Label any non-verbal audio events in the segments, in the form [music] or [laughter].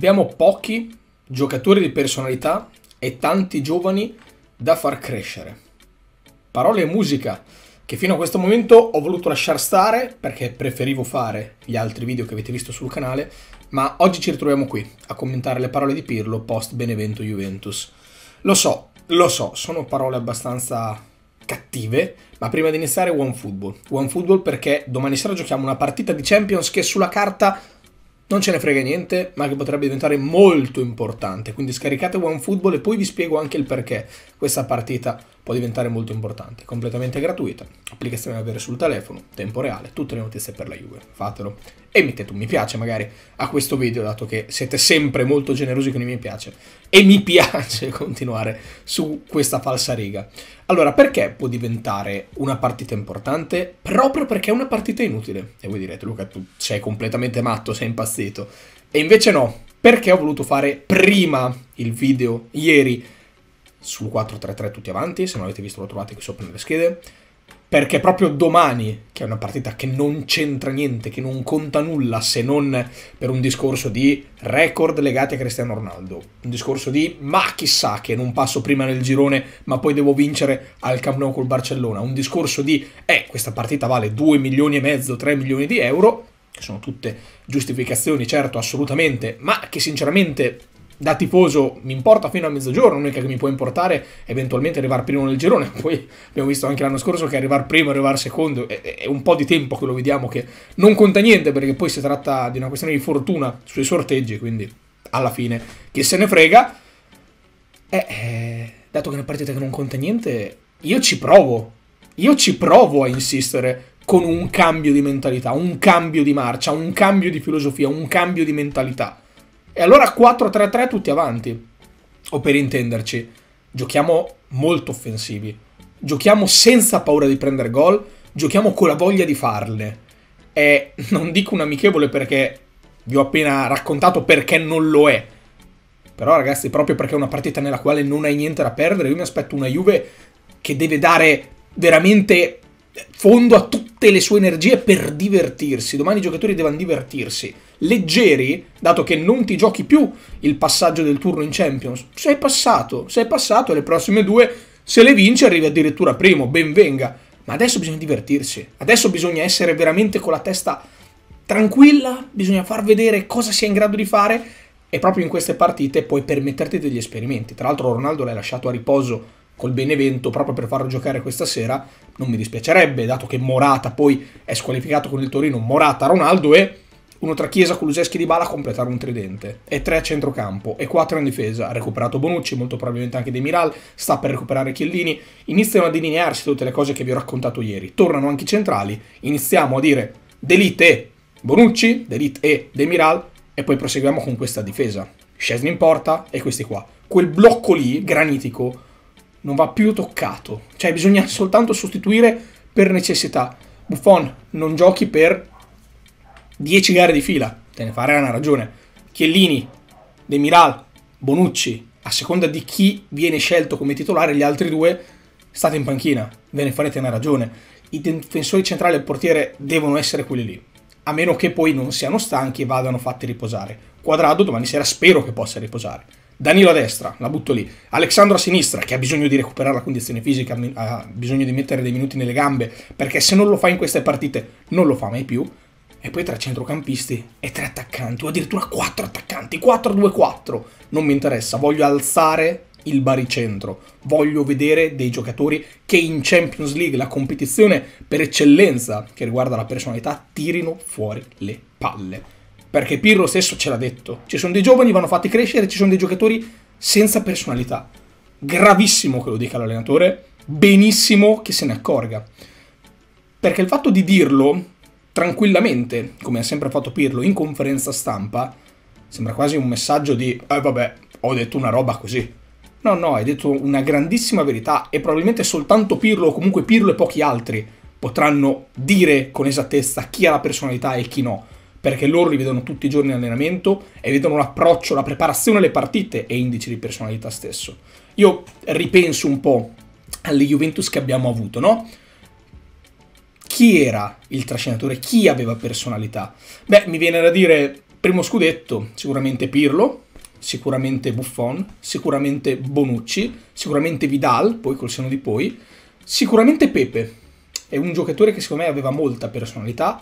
Abbiamo pochi giocatori di personalità e tanti giovani da far crescere. Parole e musica che fino a questo momento ho voluto lasciar stare perché preferivo fare gli altri video che avete visto sul canale, ma oggi ci ritroviamo qui a commentare le parole di Pirlo post Benevento Juventus. Lo so, lo so, sono parole abbastanza cattive, ma prima di iniziare One Football. One Football perché domani sera giochiamo una partita di Champions che sulla carta non ce ne frega niente, ma che potrebbe diventare molto importante. Quindi scaricate OneFootball e poi vi spiego anche il perché questa partita può diventare molto importante. Completamente gratuita, applicazione da avere sul telefono, tempo reale, tutte le notizie per la Juve. Fatelo e mettete un mi piace magari a questo video, dato che siete sempre molto generosi con i mi piace. E mi [laughs] piace continuare su questa falsa riga. Allora, perché può diventare una partita importante? Proprio perché è una partita inutile. E voi direte, Luca, tu sei completamente matto, sei impazzito. E invece no, perché ho voluto fare prima il video ieri sul 4-3-3 tutti avanti, se non l'avete visto lo trovate qui sopra nelle schede, perché proprio domani, che è una partita che non c'entra niente, che non conta nulla se non per un discorso di record legati a Cristiano Ronaldo, un discorso di ma chissà che non passo prima nel girone ma poi devo vincere al Camp Nou col Barcellona, un discorso di eh questa partita vale 2 milioni e mezzo, 3 milioni di euro, che sono tutte giustificazioni certo assolutamente, ma che sinceramente da tifoso mi importa fino a mezzogiorno, l'unica che mi può importare è eventualmente arrivare primo nel girone, [laughs] poi abbiamo visto anche l'anno scorso che arrivare primo, arrivare secondo, è, è, un po' di tempo che lo vediamo che non conta niente perché poi si tratta di una questione di fortuna sui sorteggi, quindi alla fine chi se ne frega, eh, eh, dato che è una partita che non conta niente, io ci provo, io ci provo a insistere con un cambio di mentalità, un cambio di marcia, un cambio di filosofia, un cambio di mentalità e allora 4-3-3 tutti avanti. O per intenderci, giochiamo molto offensivi. Giochiamo senza paura di prendere gol, giochiamo con la voglia di farle. E non dico un amichevole perché vi ho appena raccontato perché non lo è. Però ragazzi, proprio perché è una partita nella quale non hai niente da perdere, io mi aspetto una Juve che deve dare veramente fondo a tutte le sue energie per divertirsi. Domani i giocatori devono divertirsi leggeri, dato che non ti giochi più il passaggio del turno in Champions. Sei passato, sei passato e le prossime due, se le vinci arrivi addirittura primo, ben venga. Ma adesso bisogna divertirsi, adesso bisogna essere veramente con la testa tranquilla, bisogna far vedere cosa si è in grado di fare e proprio in queste partite puoi permetterti degli esperimenti. Tra l'altro Ronaldo l'hai lasciato a riposo col Benevento proprio per farlo giocare questa sera non mi dispiacerebbe, dato che Morata poi è squalificato con il Torino, Morata, Ronaldo e uno tra Chiesa, Kuluseschi di Bala a completare un tridente, e 3 a centrocampo, e 4 in difesa. Ha recuperato Bonucci, molto probabilmente anche De Miral, sta per recuperare Chiellini. Iniziano a delinearsi tutte le cose che vi ho raccontato ieri. Tornano anche i centrali, iniziamo a dire Delite e Bonucci, Delite e De Miral, e poi proseguiamo con questa difesa. Scesni in porta e questi qua. Quel blocco lì, granitico, non va più toccato. Cioè bisogna soltanto sostituire per necessità. Buffon, non giochi per 10 gare di fila, te ne farei una ragione. Chiellini, De Miral, Bonucci, a seconda di chi viene scelto come titolare, gli altri due state in panchina, ve ne farete una ragione. I difensori centrali e il portiere devono essere quelli lì, a meno che poi non siano stanchi e vadano fatti riposare. Quadrado domani sera spero che possa riposare. Danilo a destra, la butto lì. Alexandro a sinistra, che ha bisogno di recuperare la condizione fisica, ha bisogno di mettere dei minuti nelle gambe, perché se non lo fa in queste partite non lo fa mai più e poi tre centrocampisti e tre attaccanti, o addirittura quattro attaccanti, 4-2-4. Non mi interessa, voglio alzare il baricentro. Voglio vedere dei giocatori che in Champions League, la competizione per eccellenza che riguarda la personalità, tirino fuori le palle. Perché Pirro stesso ce l'ha detto. Ci sono dei giovani, vanno fatti crescere, ci sono dei giocatori senza personalità. Gravissimo che lo dica l'allenatore, benissimo che se ne accorga. Perché il fatto di dirlo tranquillamente, come ha sempre fatto Pirlo in conferenza stampa, sembra quasi un messaggio di eh vabbè, ho detto una roba così. No, no, hai detto una grandissima verità e probabilmente soltanto Pirlo o comunque Pirlo e pochi altri potranno dire con esattezza chi ha la personalità e chi no, perché loro li vedono tutti i giorni in allenamento e vedono l'approccio, la preparazione alle partite e indice di personalità stesso. Io ripenso un po' alle Juventus che abbiamo avuto, no? chi era il trascinatore, chi aveva personalità? Beh, mi viene da dire primo scudetto, sicuramente Pirlo, sicuramente Buffon, sicuramente Bonucci, sicuramente Vidal, poi col seno di poi, sicuramente Pepe. È un giocatore che secondo me aveva molta personalità,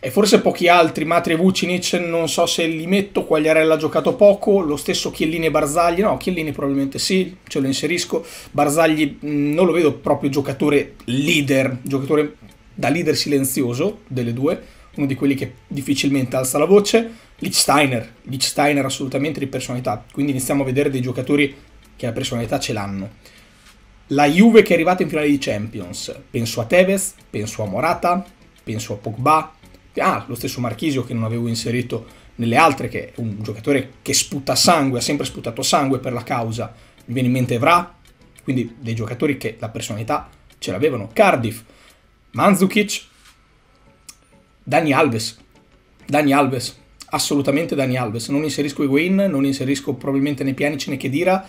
e forse pochi altri, Matri e Vucinic non so se li metto, Quagliarella ha giocato poco, lo stesso Chiellini e Barzagli, no Chiellini probabilmente sì, ce lo inserisco, Barzagli mm, non lo vedo proprio giocatore leader, giocatore da leader silenzioso delle due, uno di quelli che difficilmente alza la voce, Lichsteiner, Lichsteiner assolutamente di personalità, quindi iniziamo a vedere dei giocatori che la personalità ce l'hanno. La Juve che è arrivata in finale di Champions, penso a Tevez, penso a Morata, penso a Pogba, ah, lo stesso Marchisio che non avevo inserito nelle altre, che è un giocatore che sputa sangue, ha sempre sputato sangue per la causa, mi viene in mente Evra, quindi dei giocatori che la personalità ce l'avevano, Cardiff, Manzukic, Dani Alves, Dani Alves, assolutamente Dani Alves, non inserisco Higuain, non inserisco probabilmente né Pjanic né Chedira,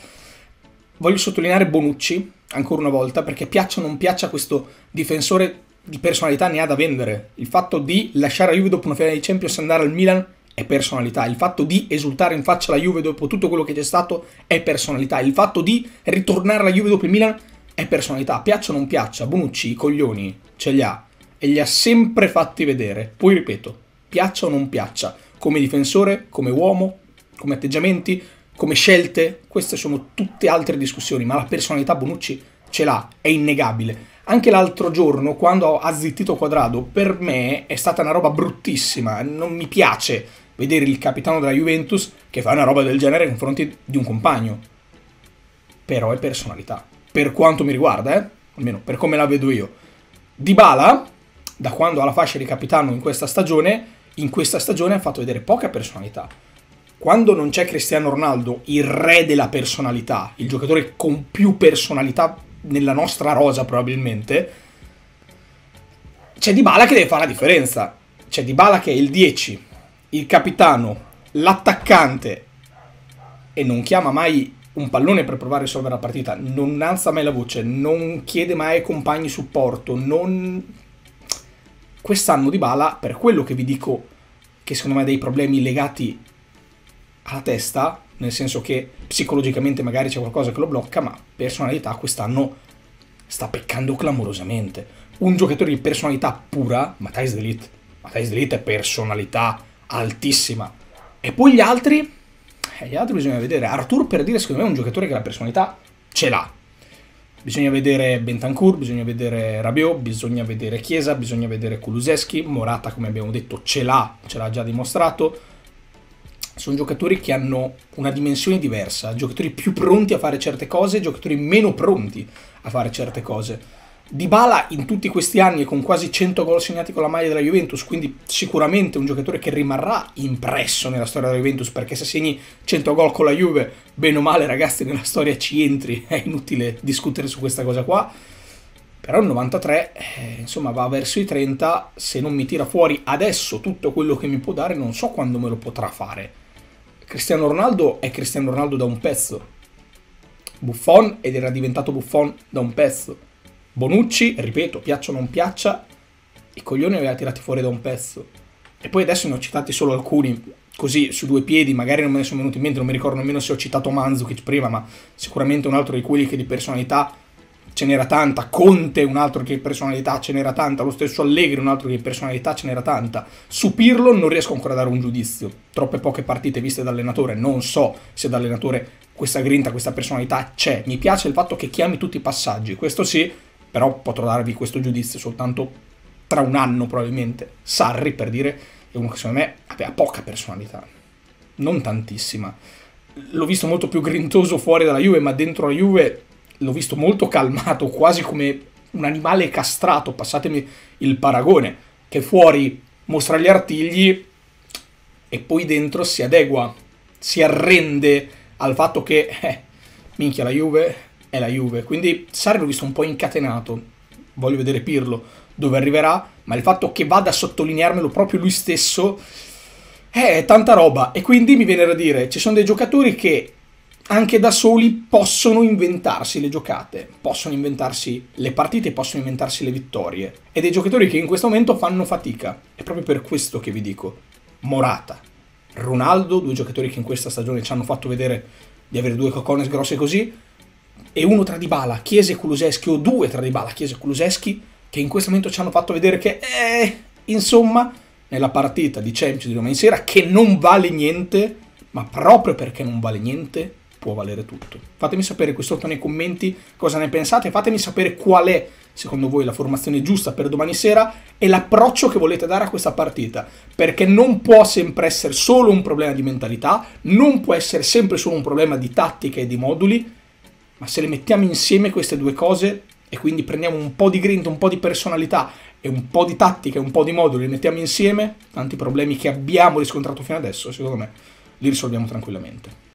voglio sottolineare Bonucci, ancora una volta, perché piaccia o non piaccia questo difensore di personalità ne ha da vendere. Il fatto di lasciare la Juve dopo una finale di Champions e andare al Milan è personalità. Il fatto di esultare in faccia alla Juve dopo tutto quello che c'è stato è personalità. Il fatto di ritornare alla Juve dopo il Milan è personalità. Piaccia o non piaccia, Bonucci i coglioni ce li ha e li ha sempre fatti vedere. Poi ripeto, piaccia o non piaccia, come difensore, come uomo, come atteggiamenti, come scelte, queste sono tutte altre discussioni, ma la personalità Bonucci ce l'ha, è innegabile anche l'altro giorno, quando ha zittito Quadrado, per me è stata una roba bruttissima. Non mi piace vedere il capitano della Juventus che fa una roba del genere nei confronti di un compagno. Però è personalità. Per quanto mi riguarda, eh? almeno per come la vedo io. Dybala, da quando ha la fascia di capitano in questa stagione, in questa stagione ha fatto vedere poca personalità. Quando non c'è Cristiano Ronaldo, il re della personalità, il giocatore con più personalità nella nostra rosa probabilmente, c'è Dybala che deve fare la differenza. C'è Dybala che è il 10, il capitano, l'attaccante e non chiama mai un pallone per provare a risolvere la partita, non alza mai la voce, non chiede mai ai compagni supporto, non... Quest'anno Dybala, per quello che vi dico che secondo me ha dei problemi legati alla testa, nel senso che psicologicamente magari c'è qualcosa che lo blocca, ma personalità quest'anno sta peccando clamorosamente. Un giocatore di personalità pura, Matthijs Delete, Matthijs Delete è personalità altissima. E poi gli altri, eh, gli altri bisogna vedere. Arthur per dire secondo me è un giocatore che la personalità ce l'ha. Bisogna vedere Bentancur, bisogna vedere Rabiot, bisogna vedere Chiesa, bisogna vedere Kuluseschi, Morata come abbiamo detto ce l'ha, ce l'ha già dimostrato sono giocatori che hanno una dimensione diversa, giocatori più pronti a fare certe cose, giocatori meno pronti a fare certe cose. Dybala in tutti questi anni con quasi 100 gol segnati con la maglia della Juventus, quindi sicuramente un giocatore che rimarrà impresso nella storia della Juventus, perché se segni 100 gol con la Juve, bene o male ragazzi, nella storia ci entri, [laughs] è inutile discutere su questa cosa qua. Però il 93, eh, insomma, va verso i 30, se non mi tira fuori adesso tutto quello che mi può dare, non so quando me lo potrà fare. Cristiano Ronaldo è Cristiano Ronaldo da un pezzo. Buffon ed era diventato Buffon da un pezzo. Bonucci, ripeto, piaccia o non piaccia, i coglioni aveva tirati fuori da un pezzo. E poi adesso ne ho citati solo alcuni, così su due piedi, magari non me ne sono venuti in mente, non mi ricordo nemmeno se ho citato Manzukic prima, ma sicuramente un altro di quelli che di personalità ce n'era tanta, Conte un altro che personalità ce n'era tanta, lo stesso Allegri un altro che personalità ce n'era tanta. Su Pirlo non riesco ancora a dare un giudizio, troppe poche partite viste da allenatore, non so se da allenatore questa grinta, questa personalità c'è. Mi piace il fatto che chiami tutti i passaggi, questo sì, però potrò darvi questo giudizio soltanto tra un anno probabilmente. Sarri, per dire, è uno che secondo me aveva poca personalità, non tantissima. L'ho visto molto più grintoso fuori dalla Juve, ma dentro la Juve l'ho visto molto calmato, quasi come un animale castrato, passatemi il paragone, che fuori mostra gli artigli e poi dentro si adegua, si arrende al fatto che, eh, minchia, la Juve è la Juve. Quindi Sarri l'ho visto un po' incatenato, voglio vedere Pirlo dove arriverà, ma il fatto che vada a sottolinearmelo proprio lui stesso... Eh, è tanta roba e quindi mi viene da dire, ci sono dei giocatori che anche da soli possono inventarsi le giocate, possono inventarsi le partite, possono inventarsi le vittorie. E dei giocatori che in questo momento fanno fatica. È proprio per questo che vi dico. Morata, Ronaldo, due giocatori che in questa stagione ci hanno fatto vedere di avere due cocones grosse così, e uno tra Dybala, Chiesa e Kuluseschi, o due tra Dybala, Chiesa e Kuluseschi, che in questo momento ci hanno fatto vedere che, eh, insomma, nella partita di Champions di domani sera, che non vale niente, ma proprio perché non vale niente, può valere tutto. Fatemi sapere qui sotto nei commenti cosa ne pensate, fatemi sapere qual è secondo voi la formazione giusta per domani sera e l'approccio che volete dare a questa partita, perché non può sempre essere solo un problema di mentalità, non può essere sempre solo un problema di tattica e di moduli, ma se le mettiamo insieme queste due cose e quindi prendiamo un po' di grinta, un po' di personalità e un po' di tattica e un po' di moduli, le mettiamo insieme, tanti problemi che abbiamo riscontrato fino adesso, secondo me, li risolviamo tranquillamente.